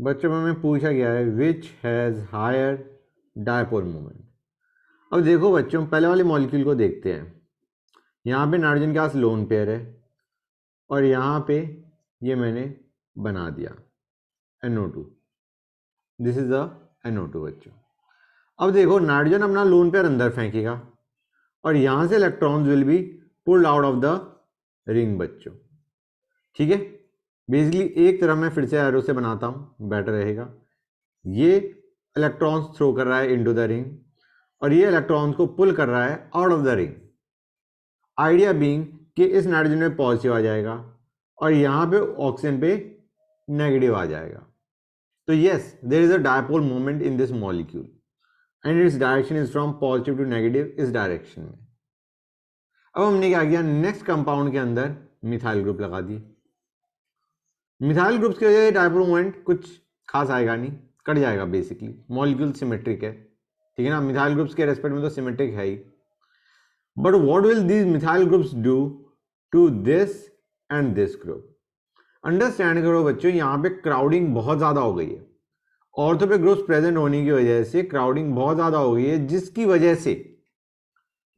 बच्चों में हमें पूछा गया है which has higher dipole moment अब देखो बच्चों पहले वाले मॉलिक्यूल को देखते हैं यहाँ पे नाइट्रोजन के पास लोन पेयर है और यहाँ पे ये मैंने बना दिया N O two this is the N O two बच्चों अब देखो नाइट्रोजन अपना लोन पेयर अंदर फेंकेगा और यहाँ से electrons will be pulled out of the ring बच्चों ठीक है बेसिकली एक तरह मैं फिर से एरो से बनाता हूँ बेटर रहेगा ये इलेक्ट्रॉन्स थ्रो कर रहा है इनटू द रिंग और ये इलेक्ट्रॉन्स को पुल कर रहा है out of the ring idea being कि इस नाइट्रोजन में पॉजिटिव आ जाएगा और यहाँ पे ऑक्सीजन पे नेगेटिव आ जाएगा तो yes there is a dipole moment in this molecule and its direction is from positive to negative इस डायरेक्शन में अब हमने क्या किया नेक्स्ट कंपाउंड के अंदर मिथाइल ग्रुप लगा दिए मिथाइल ग्रुप्स की वजह से डायपोल मोमेंट कुछ खास आएगा नहीं कट जाएगा बेसिकली मॉलिक्यूल सिमेट्रिक है ठीक है ना मिथाइल ग्रुप्स के रेस्पेक्ट में तो सिमेट्रिक है ही but what will these methyl groups do to this and this group understand करो बच्चों यहाँ पे क्राउडिंग बहुत ज़्यादा हो गई है औरतों पे ग्रुप्स प्रेजेंट होने की वजह से क्राउडिंग बहुत ज़्यादा हो गई है जिसकी वजह से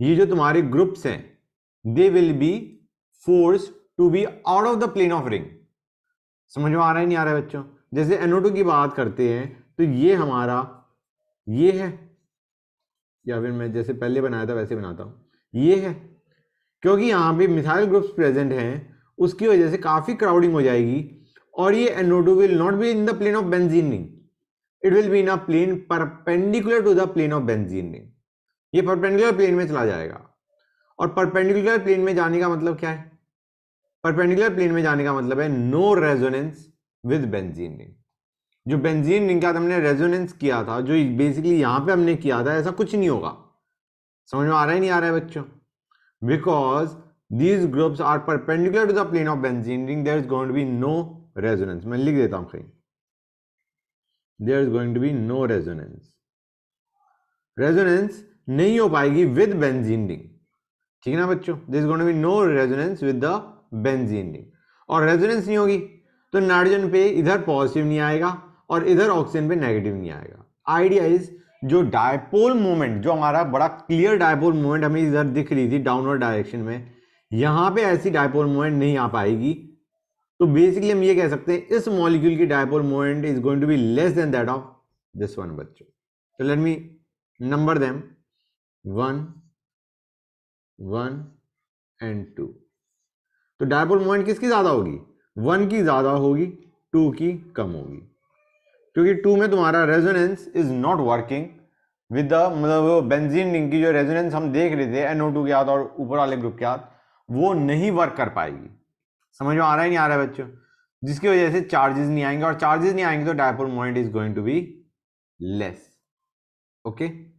ये जो तुम्हारे ग्रुप्स हैं they will be force to be out of the plane of ring समझ में आ रहा है नहीं आ रहा है बच्चों जैसे एनोटो की बात करते हैं तो ये हमारा ये है या फिर मैं जैसे पहले बनाया था वैसे बनाता हूँ ये है क्योंकि यहाँ पे मिसाइल ग्रुप्स प्रेजेंट हैं उसकी वजह से काफ़ी क्राउडिंग हो जाएगी और ये एनोडो will not be in the plane of ring it will be in a plane perpendicular to the plane of ring ये परपेंडिकुलर प्लेन में चला जाएगा और परपेंडिकुलर प्लेन में जाने का मतलब क्या है परपेंडिकुलर प्लेन में जाने का मतलब है no resonance with benzene ring जो बेंजीन रिंग का हमने रेजोनेंस किया था जो बेसिकली यहां पे हमने किया था ऐसा कुछ नहीं होगा समझ में आ रहा है नहीं आ रहा है बच्चों because these groups are perpendicular to the plane of benzene ring there is going to be no resonance मैं लिख देता हूं कहीं there is going to be no resonance resonance नहीं हो पाएगी विद बेंजीन रिंग ठीक है ना बच्चों this going to be no resonance with the benzene ring और रेजोनेंस नहीं होगी तो नाइट्रोजन पे इधर पॉजिटिव नहीं आएगा और इधर ऑक्सीजन पे नेगेटिव नहीं आएगा आइडिया इज जो डायपोल मोमेंट जो हमारा बड़ा क्लियर डायपोल मोमेंट हमें इधर दिख रही थी डाउनवर्ड डायरेक्शन में यहां पे ऐसी डायपोल मोमेंट नहीं आ पाएगी तो बेसिकली हम ये कह सकते हैं इस मॉलिक्यूल की dipole moment is going to be less than that of this one बच्चों तो let me number them one one and two तो डायपोल मोमेंट किसकी ज़्यादा होगी वन की ज़्यादा होगी टू की कम होगी क्योंकि टू में तुम्हारा resonance is not working with the मतलब वो बेंजीन रिंग की जो रेजोनेंस हम देख रहे थे एनओ टू के हाथ और ऊपर वाले ग्रुप के हाथ वो नहीं वर्क कर पाएगी समझ में आ रहा है नहीं आ रहा है बच्चों जिसकी वजह से चार्जेस नहीं आएंगे और चार्जेस नहीं आएंगे तो dipole moment is going to be less okay